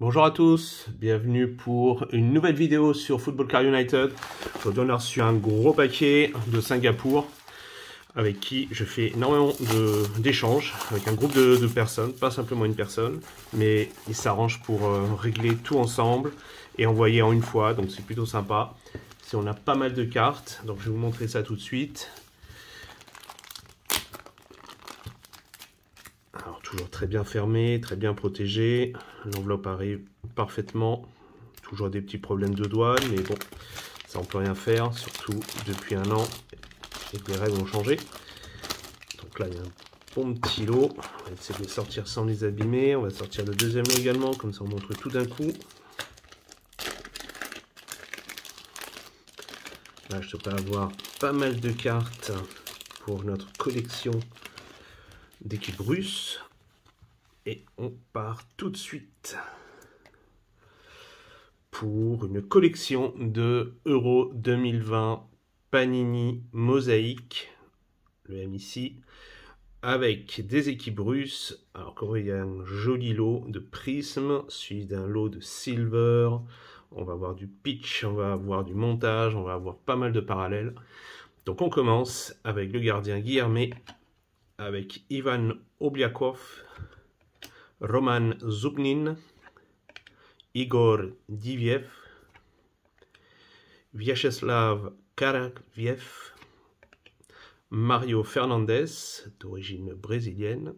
Bonjour à tous, bienvenue pour une nouvelle vidéo sur Football Car United. Aujourd'hui on a reçu un gros paquet de Singapour avec qui je fais énormément d'échanges, avec un groupe de, personnes, pas simplement une personne, mais ils s'arrangent pour euh, régler tout ensemble et envoyer en une fois, donc c'est plutôt sympa. Si on a pas mal de cartes, donc je vais vous montrer ça tout de suite. toujours très bien fermé, très bien protégé. L'enveloppe arrive parfaitement. Toujours des petits problèmes de douane, mais bon, ça on peut rien faire, surtout depuis un an, et les règles ont changé. Donc là, il y a un bon petit lot. On va essayer de les sortir sans les abîmer. On va sortir le deuxième lot également, comme ça on montre tout d'un coup. Là, je peux avoir pas mal de cartes pour notre collection d'équipe russe. Et on part tout de suite pour une collection de Euro 2020 Panini Mosaïque, le M ici, avec des équipes russes. Alors, il y a un joli lot de prismes, suivi d'un lot de silver. On va avoir du pitch, on va avoir du montage, on va avoir pas mal de parallèles. Donc, on commence avec le gardien Guillermé, avec Ivan Obliakov, Roman Zubnin, Igor Diviev, Vyacheslav Karaviev, Mario Fernandez, d'origine brésilienne,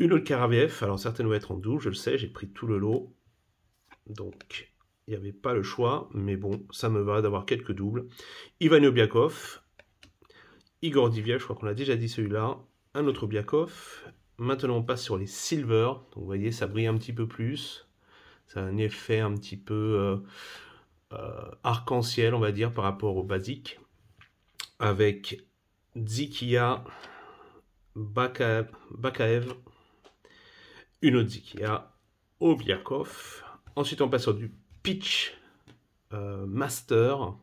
autre Karaviev, alors certaines vont être en double, je le sais, j'ai pris tout le lot, donc il n'y avait pas le choix, mais bon, ça me va d'avoir quelques doubles. Ivan Obiakov, Igor Diviev, je crois qu'on a déjà dit celui-là, un autre Biakov. Maintenant, on passe sur les silver. vous voyez, ça brille un petit peu plus. Ça a un effet un petit peu euh, euh, arc-en-ciel, on va dire, par rapport au basique. Avec Zikia, Baka, Bakaev, une autre Zikia, Biakov. Ensuite, on passe sur du pitch euh, master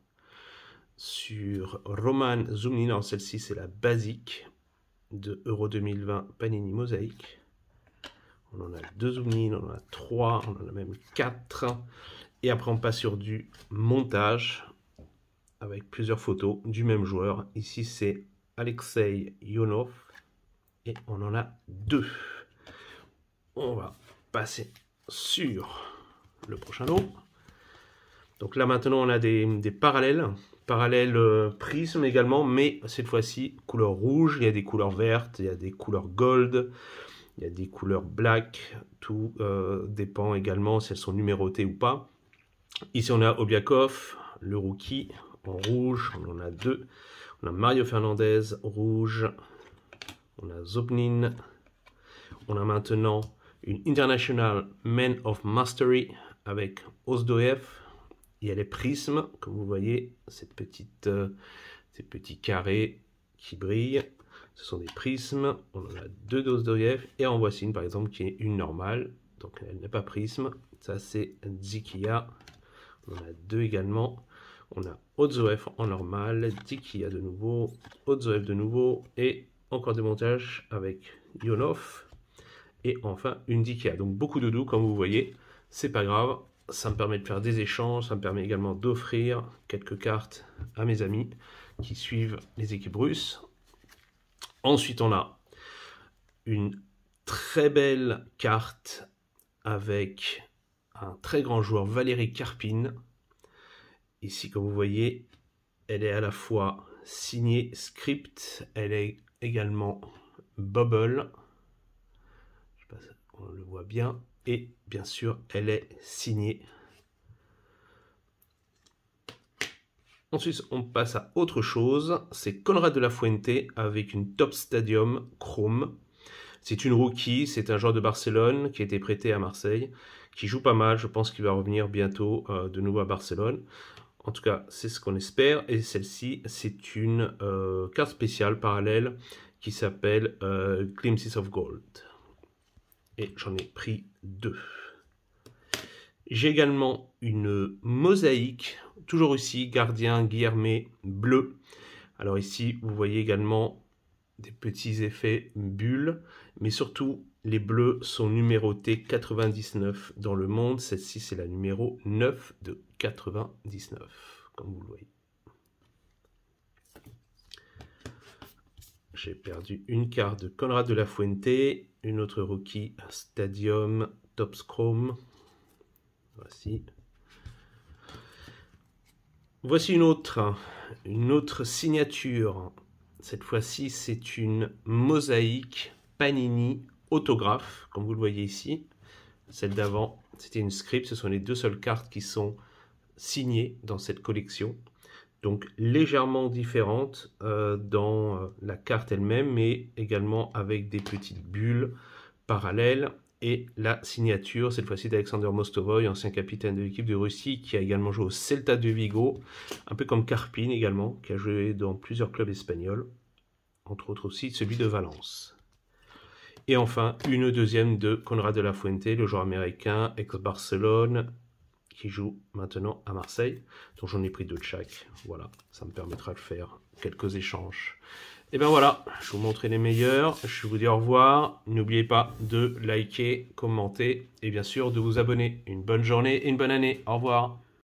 sur Roman Zoom Alors, celle-ci, c'est la basique de Euro 2020 Panini Mosaïque. On en a deux ovnis, on en a trois, on en a même quatre. Et après, on passe sur du montage avec plusieurs photos du même joueur. Ici, c'est Alexei Yonov et on en a deux. On va passer sur le prochain lot. Donc là, maintenant, on a des parallèles. Parallèle euh, prisme également, mais cette fois-ci couleur rouge, il y a des couleurs vertes, il y a des couleurs gold, il y a des couleurs black, tout euh, dépend également si elles sont numérotées ou pas. Ici on a Obiakov, le rookie, en rouge, on en a deux. On a Mario Fernandez, rouge, on a Zobnin, on a maintenant une International Men of Mastery avec Osdoev, il y a les prismes, comme vous voyez, euh, ces petits carrés qui brillent. Ce sont des prismes, on en a deux doses de d'OIF, et en voici une par exemple qui est une normale, donc elle n'est pas prisme. Ça c'est Zikia, on en a deux également. On a OZOF en normal, Zikia de nouveau, OZOF de nouveau, et encore des montages avec Yonof, et enfin une Zikia, Donc beaucoup de doux comme vous voyez, c'est pas grave, ça me permet de faire des échanges, ça me permet également d'offrir quelques cartes à mes amis qui suivent les équipes russes. Ensuite, on a une très belle carte avec un très grand joueur, Valérie Carpine. Ici, comme vous voyez, elle est à la fois signée script, elle est également bubble. Je sais on le voit bien et bien sûr elle est signée. Ensuite on passe à autre chose, c'est Conrad de la Fuente avec une Top Stadium Chrome. C'est une rookie, c'est un joueur de Barcelone qui a été prêté à Marseille, qui joue pas mal, je pense qu'il va revenir bientôt euh, de nouveau à Barcelone. En tout cas, c'est ce qu'on espère. Et celle-ci, c'est une euh, carte spéciale parallèle qui s'appelle euh, Glimpses of Gold et j'en ai pris deux. J'ai également une mosaïque, toujours ici, gardien Guillermet bleu. Alors ici, vous voyez également des petits effets bulles, mais surtout les bleus sont numérotés 99 dans le monde. Celle-ci, c'est la numéro 9 de 99, comme vous le voyez. j'ai perdu une carte de Conrad de la Fuente, une autre rookie Stadium Top Chrome. Voici. Voici une autre, une autre signature. Cette fois-ci, c'est une mosaïque Panini autographe, comme vous le voyez ici. Celle d'avant, c'était une script. Ce sont les deux seules cartes qui sont signées dans cette collection donc légèrement différente euh, dans euh, la carte elle-même, mais également avec des petites bulles parallèles. Et la signature, cette fois-ci d'Alexander Mostovoy, ancien capitaine de l'équipe de Russie, qui a également joué au Celta de Vigo, un peu comme Carpine également, qui a joué dans plusieurs clubs espagnols, entre autres aussi celui de Valence. Et enfin, une deuxième de Conrad de la Fuente, le joueur américain, ex-Barcelone, qui joue maintenant à Marseille. Donc j'en ai pris deux de chaque. Voilà, ça me permettra de faire quelques échanges. Et ben voilà, je vous montrer les meilleurs. Je vous dis au revoir. N'oubliez pas de liker, commenter et bien sûr de vous abonner. Une bonne journée et une bonne année. Au revoir.